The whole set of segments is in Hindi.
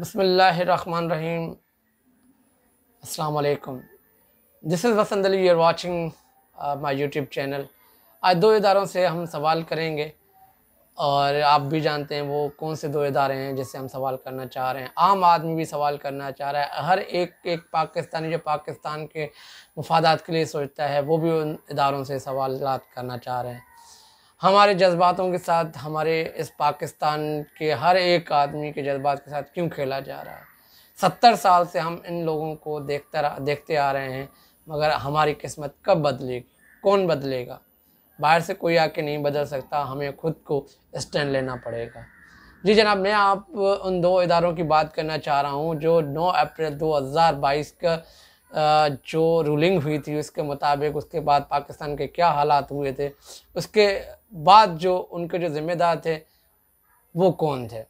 बसमीम अलकुम this is This Ali your watching my YouTube channel आज दो इदारों से हम सवाल करेंगे और आप भी जानते हैं वो कौन से दो इदारे हैं जिससे हम सवाल करना चाह रहे हैं आम आदमी भी सवाल करना चाह रहा है हर एक एक पाकिस्तानी जो पाकिस्तान के मफादात के लिए सोचता है वो भी उन इदारों से सवाल करना चाह रहे हैं हमारे जज्बातों के साथ हमारे इस पाकिस्तान के हर एक आदमी के जज्बात के साथ क्यों खेला जा रहा है सत्तर साल से हम इन लोगों को देखता देखते आ रहे हैं मगर हमारी किस्मत कब बदलेगी कौन बदलेगा बाहर से कोई आके नहीं बदल सकता हमें खुद को स्टैंड लेना पड़ेगा जी जनाब मैं आप उन दो इदारों की बात करना चाह रहा हूँ जो 9 अप्रैल 2022 का जो रूलिंग हुई थी उसके मुताबिक उसके बाद पाकिस्तान के क्या हालात हुए थे उसके बाद जो उनके जो ज़िम्मेदार थे वो कौन थे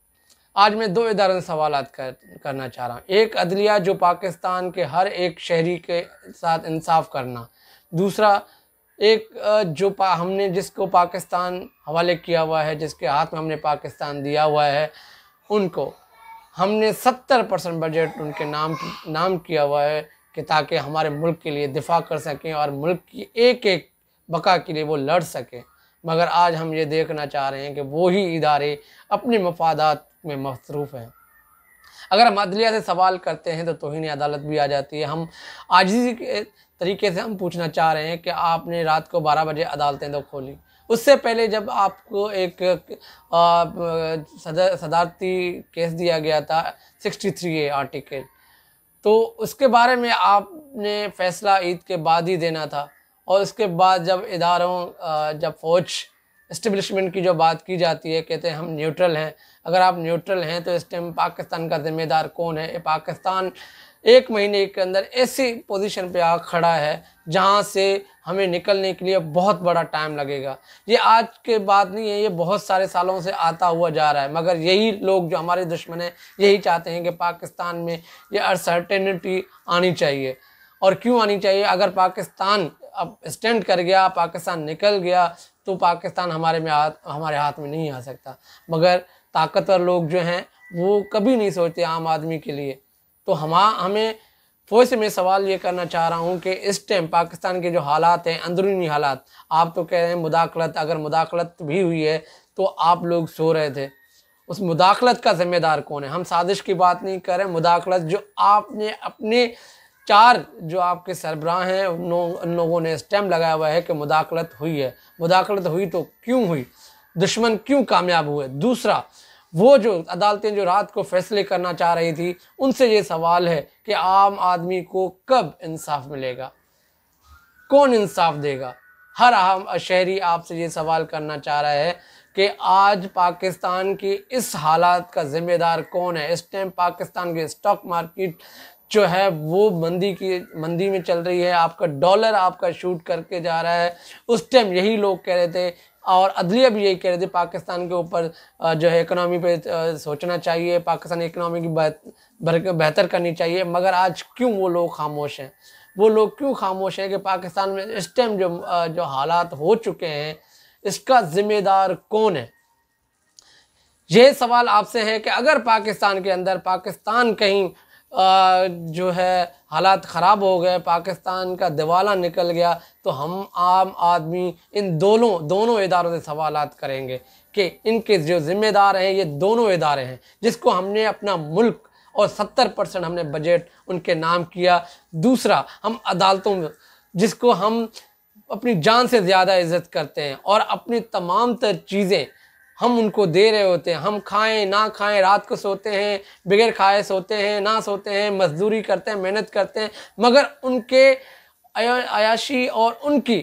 आज मैं दो इदारों से सवाल कर, करना चाह रहा हूँ एक अदलिया जो पाकिस्तान के हर एक शहरी के साथ इंसाफ करना दूसरा एक जो पा हमने जिसको पाकिस्तान हवाले किया हुआ है जिसके हाथ में हमने पाकिस्तान दिया हुआ है उनको हमने सत्तर परसेंट बजट उनके नाम नाम किया हुआ है कि ताकि हमारे मुल्क के लिए दिफा कर सकें और मुल्क की एक एक बका के लिए वो लड़ सकें मगर आज हम ये देखना चाह रहे हैं कि वही इदारे अपने मफादात में मसरूफ़ हैं अगर हम अदलिया से सवाल करते हैं तो तोहनी अदालत भी आ जाती है हम ही के तरीके से हम पूछना चाह रहे हैं कि आपने रात को बारह बजे अदालतें तो खोली उससे पहले जब आपको एक सदर सदारती केस दिया गया था सिक्सटी थ्री ए आर्टिकल तो उसके बारे में आपने फैसला ईद के बाद ही देना था और उसके बाद जब इदारों जब फौज इस्टबलिशमेंट की जो बात की जाती है कहते हैं हम न्यूट्रल हैं अगर आप न्यूट्रल हैं तो इस टाइम पाकिस्तान का ज़िम्मेदार कौन है पाकिस्तान एक महीने के अंदर ऐसी पोजीशन पे आ खड़ा है जहाँ से हमें निकलने के लिए बहुत बड़ा टाइम लगेगा ये आज के बाद नहीं है ये बहुत सारे सालों से आता हुआ जा रहा है मगर यही लोग जो हमारे दुश्मन हैं यही चाहते हैं कि पाकिस्तान में ये अनसर्टेनिटी आनी चाहिए और क्यों आनी चाहिए अगर पाकिस्तान अब स्टैंड कर गया पाकिस्तान निकल गया तो पाकिस्तान हमारे में हाथ हमारे हाथ में नहीं आ सकता मगर ताकतवर लोग जो हैं वो कभी नहीं सोचते आम आदमी के लिए तो हम हमें फौज से मैं सवाल ये करना चाह रहा हूँ कि इस टाइम पाकिस्तान के जो हालात हैं अंदरूनी हालात आप तो कह रहे हैं मुदाखलत अगर मुदाखलत भी हुई है तो आप लोग सो रहे थे उस मुदाखलत का ज़िम्मेदार कौन है हम साजिश की बात नहीं कर रहे मुदाखलत जो आपने अपने चार जो आपके सरबराह हैं उन लोगों ने स्टैम्प लगाया हुआ है कि मुदाखलत हुई है मुदाखलत हुई तो क्यों हुई दुश्मन क्यों कामयाब हुए दूसरा वो जो अदालतें जो रात को फैसले करना चाह रही थी उनसे ये सवाल है कि आम आदमी को कब इंसाफ मिलेगा कौन इंसाफ देगा हर आम शहरी आपसे ये सवाल करना चाह रहा है कि आज पाकिस्तान की इस हालात का ज़िम्मेदार कौन है इस टाइम पाकिस्तान की स्टॉक मार्केट जो है वो मंदी की मंदी में चल रही है आपका डॉलर आपका शूट करके जा रहा है उस टाइम यही लोग कह रहे थे और अदलिया भी यही कह रहे थे पाकिस्तान के ऊपर जो है इकनॉमी पे सोचना चाहिए पाकिस्तान इकनॉमी की बेहतर करनी चाहिए मगर आज क्यों वो लोग खामोश हैं वो लोग क्यों खामोश हैं कि पाकिस्तान में इस टाइम जो जो हालात हो चुके हैं इसका ज़िम्मेदार कौन है ये सवाल आपसे है कि अगर पाकिस्तान के अंदर पाकिस्तान कहीं जो है हालात ख़राब हो गए पाकिस्तान का दिवाला निकल गया तो हम आम आदमी इन दोनों दोनों इदारों से सवाल करेंगे कि इनके जो ज़िम्मेदार हैं ये दोनों इदारे हैं जिसको हमने अपना मुल्क और सत्तर परसेंट हमने बजट उनके नाम किया दूसरा हम अदालतों में जिसको हम अपनी जान से ज़्यादा इज़्ज़त करते हैं और अपनी तमाम तर चीज़ें हम उनको दे रहे होते हैं हम खाएं ना खाएं रात को सोते हैं बगैर खाए सोते हैं ना सोते हैं मजदूरी करते हैं मेहनत करते हैं मगर उनके अयाशी और उनकी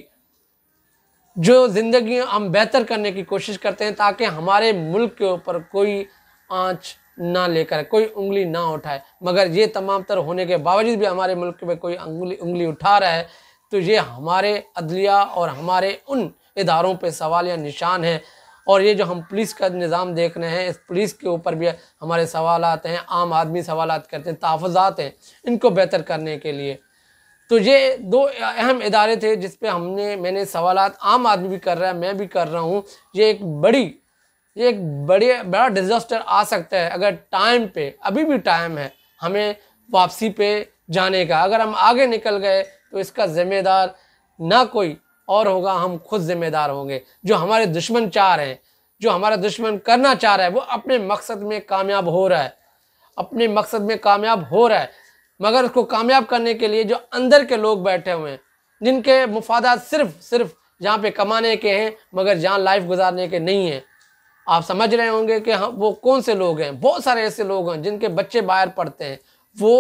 जो ज़िंदगी हम बेहतर करने की कोशिश करते हैं ताकि हमारे मुल्क के ऊपर कोई आँच ना लेकर कोई उंगली ना उठाए मगर ये तमाम तर होने के बावजूद भी हमारे मुल्क में कोई उंगली उंगली उठा रहा है तो ये हमारे अदलिया और हमारे उन इदारों पे सवाल या निशान है और ये जो हम पुलिस का निज़ाम देख रहे हैं इस पुलिस के ऊपर भी हमारे सवाल आते हैं आम आदमी सवाल करते हैं तहफ़ात हैं इनको बेहतर करने के लिए तो ये दो अहम इदारे थे जिस पर हमने मैंने सवाल आम आदमी भी कर रहा है मैं भी कर रहा हूँ ये एक बड़ी ये एक बड़े बड़ा डिज़ास्टर आ सकता है अगर टाइम पे अभी भी टाइम है हमें वापसी पे जाने का अगर हम आगे निकल गए तो इसका ज़िम्मेदार ना कोई और होगा हम खुद जिम्मेदार होंगे जो हमारे दुश्मन चाह रहे हैं जो हमारा दुश्मन करना चाह रहा है वो अपने मकसद में कामयाब हो रहा है अपने मकसद में कामयाब हो रहा है मगर उसको कामयाब करने के लिए जो अंदर के लोग बैठे हुए हैं जिनके मुफादात सिर्फ सिर्फ जहाँ पे कमाने के हैं मगर जहाँ लाइफ गुजारने के नहीं हैं आप समझ रहे होंगे कि हम हाँ, वो कौन से लोग हैं बहुत सारे ऐसे लोग हैं जिनके बच्चे बाहर पढ़ते हैं वो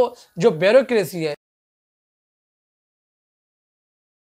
जो ब्यूरोसी है